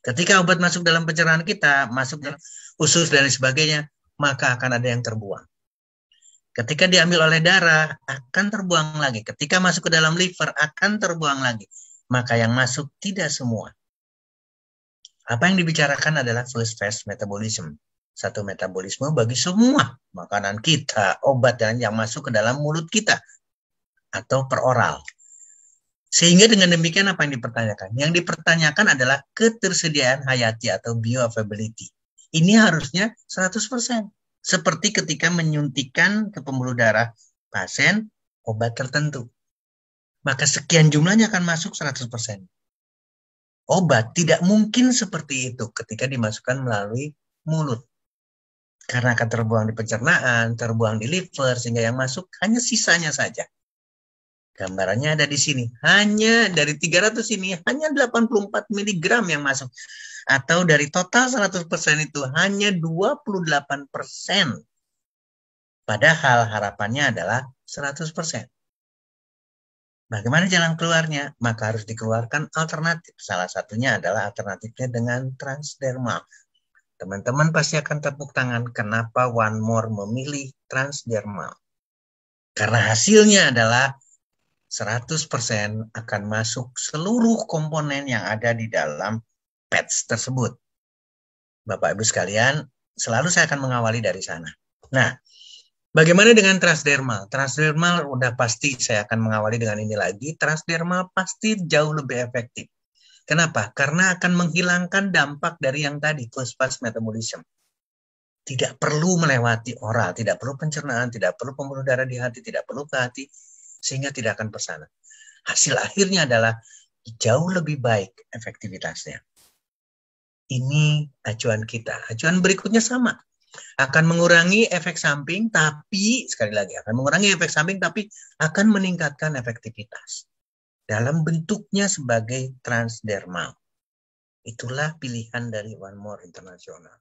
Ketika obat masuk dalam pencernaan kita, masuk dalam usus dan sebagainya, maka akan ada yang terbuang. Ketika diambil oleh darah, akan terbuang lagi. Ketika masuk ke dalam liver, akan terbuang lagi. Maka yang masuk tidak semua. Apa yang dibicarakan adalah first phase metabolism. Satu metabolisme bagi semua makanan kita, obat dan yang masuk ke dalam mulut kita atau peroral sehingga dengan demikian apa yang dipertanyakan? Yang dipertanyakan adalah ketersediaan hayati atau bioavailability. Ini harusnya 100%. Seperti ketika menyuntikan ke pembuluh darah pasien obat tertentu. Maka sekian jumlahnya akan masuk 100%. Obat tidak mungkin seperti itu ketika dimasukkan melalui mulut. Karena akan terbuang di pencernaan, terbuang di liver, sehingga yang masuk hanya sisanya saja Gambarannya ada di sini. Hanya dari 300 ini hanya 84 mg yang masuk. Atau dari total 100% itu hanya 28%. Padahal harapannya adalah 100%. Bagaimana jalan keluarnya? Maka harus dikeluarkan alternatif. Salah satunya adalah alternatifnya dengan transdermal. Teman-teman pasti akan tepuk tangan kenapa One More memilih transdermal. Karena hasilnya adalah 100% akan masuk seluruh komponen yang ada di dalam patch tersebut. Bapak Ibu sekalian, selalu saya akan mengawali dari sana. Nah, bagaimana dengan transdermal? Transdermal udah pasti saya akan mengawali dengan ini lagi. Transdermal pasti jauh lebih efektif. Kenapa? Karena akan menghilangkan dampak dari yang tadi, first pass metabolism tidak perlu melewati oral, tidak perlu pencernaan, tidak perlu pembuluh darah di hati, tidak perlu ke hati, sehingga tidak akan bersana. Hasil akhirnya adalah jauh lebih baik efektivitasnya. Ini acuan kita. Acuan berikutnya sama. Akan mengurangi efek samping tapi sekali lagi akan mengurangi efek samping tapi akan meningkatkan efektivitas dalam bentuknya sebagai transdermal. Itulah pilihan dari One More International.